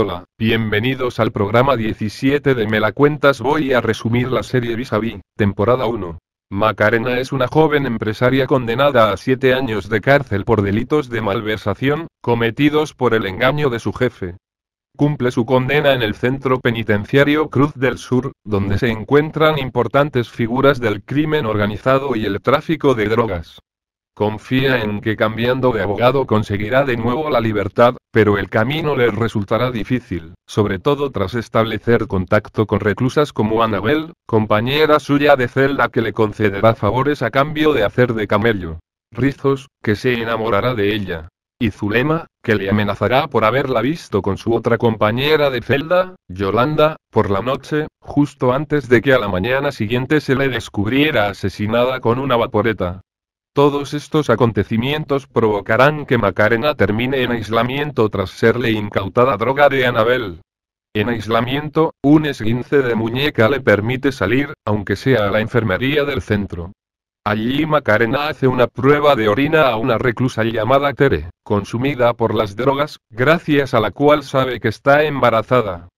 Hola, bienvenidos al programa 17 de Me la cuentas. Voy a resumir la serie Vis a Vis, temporada 1. Macarena es una joven empresaria condenada a 7 años de cárcel por delitos de malversación, cometidos por el engaño de su jefe. Cumple su condena en el centro penitenciario Cruz del Sur, donde se encuentran importantes figuras del crimen organizado y el tráfico de drogas. Confía en que cambiando de abogado conseguirá de nuevo la libertad, pero el camino le resultará difícil, sobre todo tras establecer contacto con reclusas como Anabel, compañera suya de celda que le concederá favores a cambio de hacer de camello. Rizos, que se enamorará de ella. Y Zulema, que le amenazará por haberla visto con su otra compañera de celda, Yolanda, por la noche, justo antes de que a la mañana siguiente se le descubriera asesinada con una vaporeta. Todos estos acontecimientos provocarán que Macarena termine en aislamiento tras serle incautada droga de Anabel. En aislamiento, un esguince de muñeca le permite salir, aunque sea a la enfermería del centro. Allí Macarena hace una prueba de orina a una reclusa llamada Tere, consumida por las drogas, gracias a la cual sabe que está embarazada.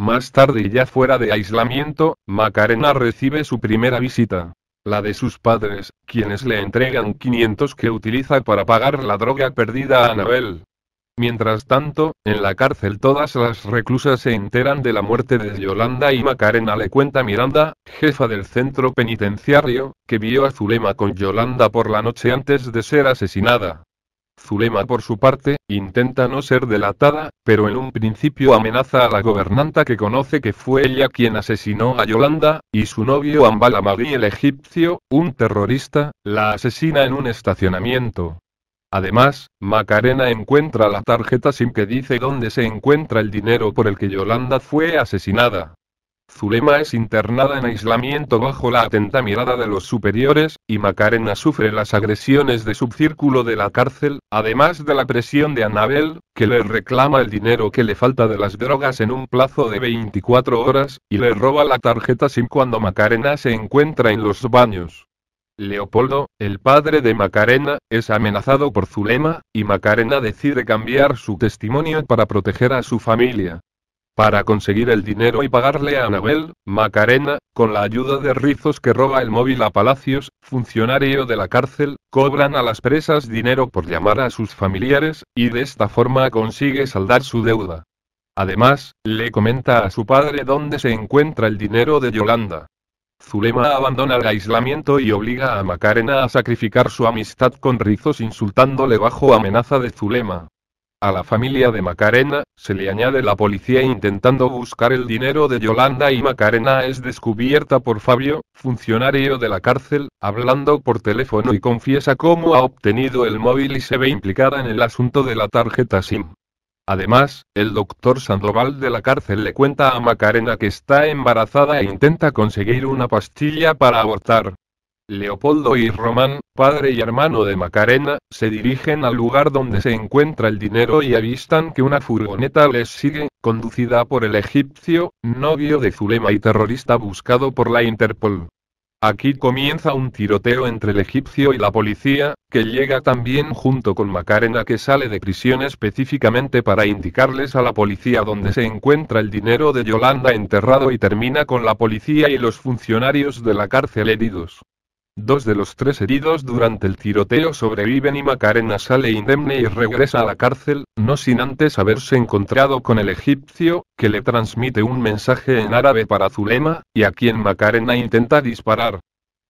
Más tarde y ya fuera de aislamiento, Macarena recibe su primera visita la de sus padres, quienes le entregan 500 que utiliza para pagar la droga perdida a Anabel. Mientras tanto, en la cárcel todas las reclusas se enteran de la muerte de Yolanda y Macarena le cuenta Miranda, jefa del centro penitenciario, que vio a Zulema con Yolanda por la noche antes de ser asesinada. Zulema por su parte, intenta no ser delatada, pero en un principio amenaza a la gobernanta que conoce que fue ella quien asesinó a Yolanda, y su novio Ambala Magui, el egipcio, un terrorista, la asesina en un estacionamiento. Además, Macarena encuentra la tarjeta sin que dice dónde se encuentra el dinero por el que Yolanda fue asesinada. Zulema es internada en aislamiento bajo la atenta mirada de los superiores, y Macarena sufre las agresiones de subcírculo de la cárcel, además de la presión de Anabel, que le reclama el dinero que le falta de las drogas en un plazo de 24 horas, y le roba la tarjeta sin cuando Macarena se encuentra en los baños. Leopoldo, el padre de Macarena, es amenazado por Zulema, y Macarena decide cambiar su testimonio para proteger a su familia. Para conseguir el dinero y pagarle a Anabel, Macarena, con la ayuda de Rizos que roba el móvil a Palacios, funcionario de la cárcel, cobran a las presas dinero por llamar a sus familiares, y de esta forma consigue saldar su deuda. Además, le comenta a su padre dónde se encuentra el dinero de Yolanda. Zulema abandona el aislamiento y obliga a Macarena a sacrificar su amistad con Rizos insultándole bajo amenaza de Zulema. A la familia de Macarena, se le añade la policía intentando buscar el dinero de Yolanda y Macarena es descubierta por Fabio, funcionario de la cárcel, hablando por teléfono y confiesa cómo ha obtenido el móvil y se ve implicada en el asunto de la tarjeta SIM. Además, el doctor Sandoval de la cárcel le cuenta a Macarena que está embarazada e intenta conseguir una pastilla para abortar, Leopoldo y Román, padre y hermano de Macarena, se dirigen al lugar donde se encuentra el dinero y avistan que una furgoneta les sigue, conducida por el egipcio, novio de Zulema y terrorista buscado por la Interpol. Aquí comienza un tiroteo entre el egipcio y la policía, que llega también junto con Macarena que sale de prisión específicamente para indicarles a la policía donde se encuentra el dinero de Yolanda enterrado y termina con la policía y los funcionarios de la cárcel heridos. Dos de los tres heridos durante el tiroteo sobreviven y Macarena sale indemne y regresa a la cárcel, no sin antes haberse encontrado con el egipcio, que le transmite un mensaje en árabe para Zulema, y a quien Macarena intenta disparar.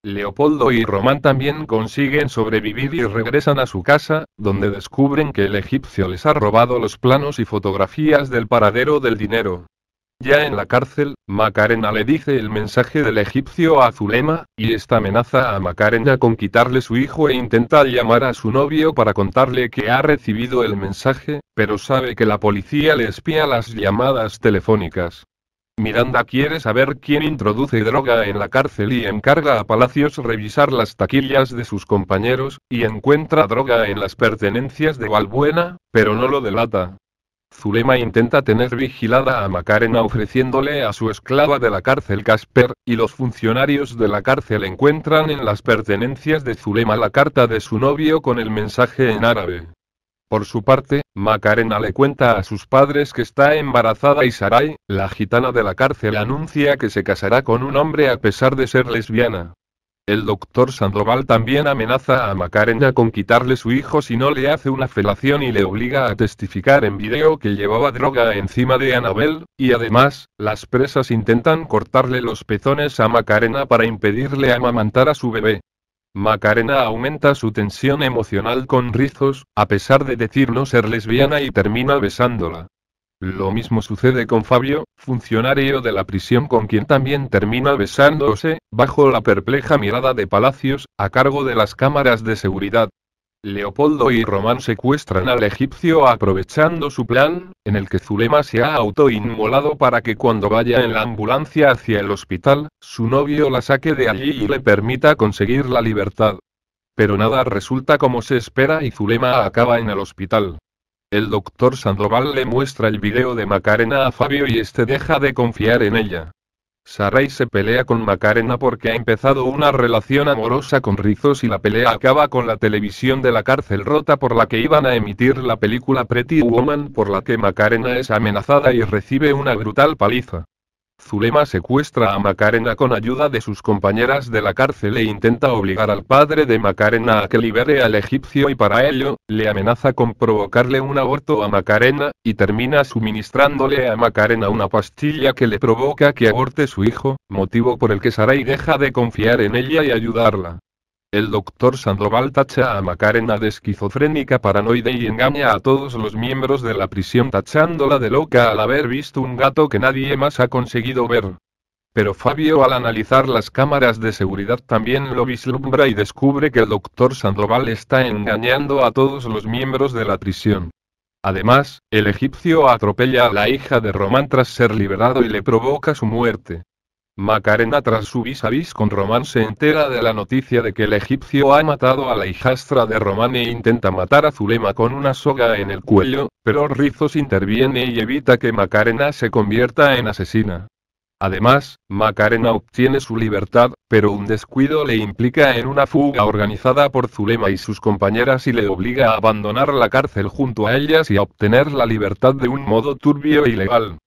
Leopoldo y Román también consiguen sobrevivir y regresan a su casa, donde descubren que el egipcio les ha robado los planos y fotografías del paradero del dinero. Ya en la cárcel, Macarena le dice el mensaje del egipcio a Zulema, y esta amenaza a Macarena con quitarle su hijo e intenta llamar a su novio para contarle que ha recibido el mensaje, pero sabe que la policía le espía las llamadas telefónicas. Miranda quiere saber quién introduce droga en la cárcel y encarga a Palacios revisar las taquillas de sus compañeros, y encuentra droga en las pertenencias de Valbuena, pero no lo delata, Zulema intenta tener vigilada a Macarena ofreciéndole a su esclava de la cárcel Casper, y los funcionarios de la cárcel encuentran en las pertenencias de Zulema la carta de su novio con el mensaje en árabe. Por su parte, Macarena le cuenta a sus padres que está embarazada y Sarai, la gitana de la cárcel, anuncia que se casará con un hombre a pesar de ser lesbiana. El doctor Sandoval también amenaza a Macarena con quitarle su hijo si no le hace una felación y le obliga a testificar en video que llevaba droga encima de Anabel, y además, las presas intentan cortarle los pezones a Macarena para impedirle amamantar a su bebé. Macarena aumenta su tensión emocional con rizos, a pesar de decir no ser lesbiana y termina besándola. Lo mismo sucede con Fabio, funcionario de la prisión con quien también termina besándose, bajo la perpleja mirada de Palacios, a cargo de las cámaras de seguridad. Leopoldo y Román secuestran al egipcio aprovechando su plan, en el que Zulema se ha autoinmolado para que cuando vaya en la ambulancia hacia el hospital, su novio la saque de allí y le permita conseguir la libertad. Pero nada resulta como se espera y Zulema acaba en el hospital. El doctor Sandoval le muestra el video de Macarena a Fabio y este deja de confiar en ella. saray se pelea con Macarena porque ha empezado una relación amorosa con Rizos y la pelea acaba con la televisión de la cárcel rota por la que iban a emitir la película Pretty Woman por la que Macarena es amenazada y recibe una brutal paliza. Zulema secuestra a Macarena con ayuda de sus compañeras de la cárcel e intenta obligar al padre de Macarena a que libere al egipcio y para ello, le amenaza con provocarle un aborto a Macarena, y termina suministrándole a Macarena una pastilla que le provoca que aborte su hijo, motivo por el que Sarai deja de confiar en ella y ayudarla. El doctor Sandoval tacha a Macarena de esquizofrénica paranoide y engaña a todos los miembros de la prisión tachándola de loca al haber visto un gato que nadie más ha conseguido ver. Pero Fabio al analizar las cámaras de seguridad también lo vislumbra y descubre que el doctor Sandoval está engañando a todos los miembros de la prisión. Además, el egipcio atropella a la hija de Román tras ser liberado y le provoca su muerte. Macarena tras su vis a vis con Román se entera de la noticia de que el egipcio ha matado a la hijastra de Román e intenta matar a Zulema con una soga en el cuello, pero Rizos interviene y evita que Macarena se convierta en asesina. Además, Macarena obtiene su libertad, pero un descuido le implica en una fuga organizada por Zulema y sus compañeras y le obliga a abandonar la cárcel junto a ellas y a obtener la libertad de un modo turbio e ilegal.